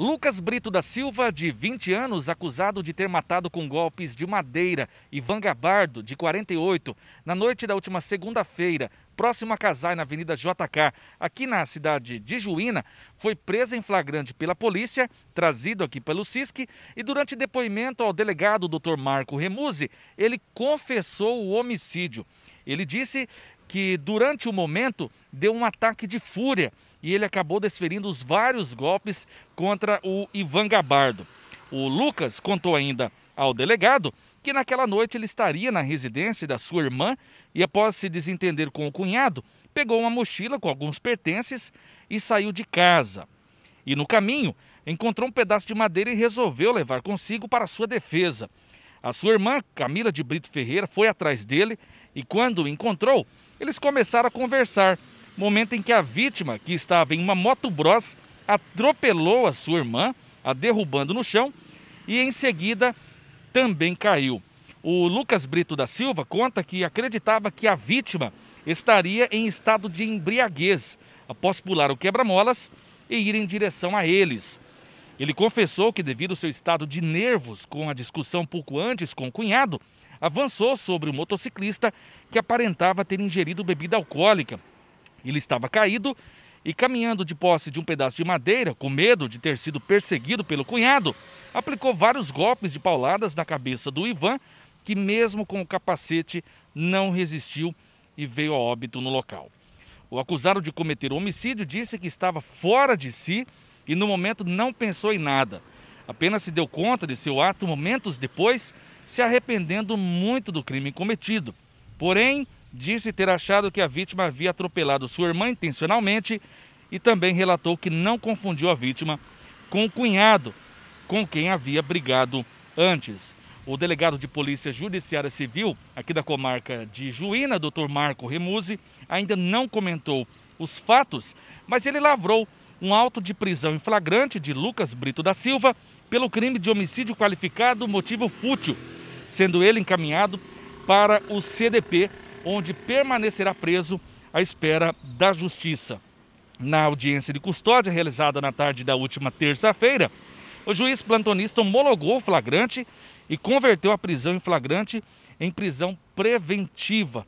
Lucas Brito da Silva, de 20 anos, acusado de ter matado com golpes de madeira, e Vangabardo, de 48, na noite da última segunda-feira, próximo a Casai, na Avenida JK, aqui na cidade de Juína, foi preso em flagrante pela polícia, trazido aqui pelo SISC, e durante depoimento ao delegado Dr. Marco Remuse, ele confessou o homicídio. Ele disse que durante o momento deu um ataque de fúria e ele acabou desferindo os vários golpes contra o Ivan Gabardo. O Lucas contou ainda ao delegado que naquela noite ele estaria na residência da sua irmã e, após se desentender com o cunhado, pegou uma mochila com alguns pertences e saiu de casa. E no caminho, encontrou um pedaço de madeira e resolveu levar consigo para sua defesa. A sua irmã, Camila de Brito Ferreira, foi atrás dele e, quando o encontrou, eles começaram a conversar. Momento em que a vítima, que estava em uma moto bros, atropelou a sua irmã, a derrubando no chão, e em seguida também caiu. O Lucas Brito da Silva conta que acreditava que a vítima estaria em estado de embriaguez após pular o quebra-molas e ir em direção a eles. Ele confessou que, devido ao seu estado de nervos com a discussão pouco antes com o cunhado, avançou sobre o motociclista que aparentava ter ingerido bebida alcoólica. Ele estava caído e, caminhando de posse de um pedaço de madeira, com medo de ter sido perseguido pelo cunhado, aplicou vários golpes de pauladas na cabeça do Ivan, que, mesmo com o capacete, não resistiu e veio a óbito no local. O acusado de cometer o homicídio disse que estava fora de si e, no momento, não pensou em nada. Apenas se deu conta de seu ato momentos depois, se arrependendo muito do crime cometido. Porém, disse ter achado que a vítima havia atropelado sua irmã intencionalmente e também relatou que não confundiu a vítima com o cunhado, com quem havia brigado antes. O delegado de Polícia Judiciária Civil, aqui da comarca de Juína, Dr. Marco Remuse, ainda não comentou os fatos, mas ele lavrou um auto de prisão em flagrante de Lucas Brito da Silva pelo crime de homicídio qualificado motivo fútil, sendo ele encaminhado para o CDP onde permanecerá preso à espera da justiça. Na audiência de custódia realizada na tarde da última terça-feira, o juiz plantonista homologou o flagrante e converteu a prisão em flagrante em prisão preventiva.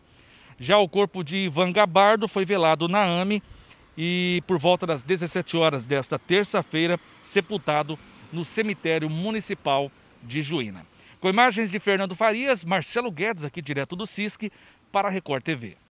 Já o corpo de Ivan Gabardo foi velado na AME e, por volta das 17 horas desta terça-feira, sepultado no cemitério municipal de Juína. Com imagens de Fernando Farias, Marcelo Guedes, aqui direto do Cisque, para a Record TV.